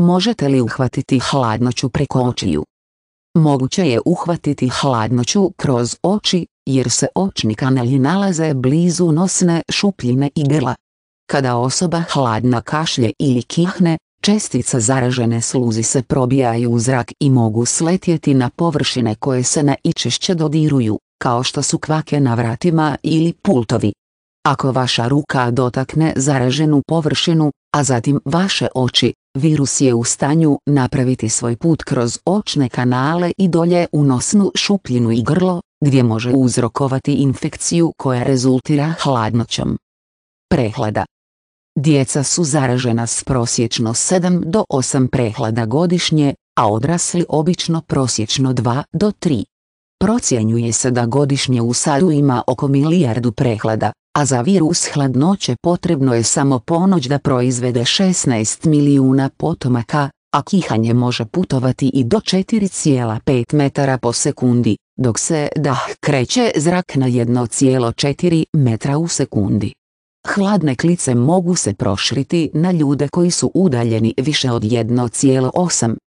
Možete li uhvatiti hladnoću preko očiju? Moguće je uhvatiti hladnoću kroz oči, jer se očni kanali nalaze blizu nosne šupljine i grla. Kada osoba hladna kašlje ili kihne, čestica zaražene sluzi se probijaju u zrak i mogu sletjeti na površine koje se na ičešće dodiruju, kao što su kvake na vratima ili pultovi. Ako vaša ruka dotakne zaraženu površinu, a zatim vaše oči, virus je u stanju napraviti svoj put kroz očne kanale i dolje u nosnu šupljinu i grlo, gdje može uzrokovati infekciju koja rezultira hladnoćom. Prehlada Djeca su zaražena s prosječno 7 do 8 prehlada godišnje, a odrasli obično prosječno 2 do 3. Procjenjuje se da godišnje u sadu ima oko milijardu prehlada, a za virus hladnoće potrebno je samo ponoć da proizvede 16 milijuna potomaka, a kihanje može putovati i do 4,5 metara po sekundi, dok se dah kreće zrak na 1,4 metra u sekundi. Hladne klice mogu se proširiti na ljude koji su udaljeni više od 1,8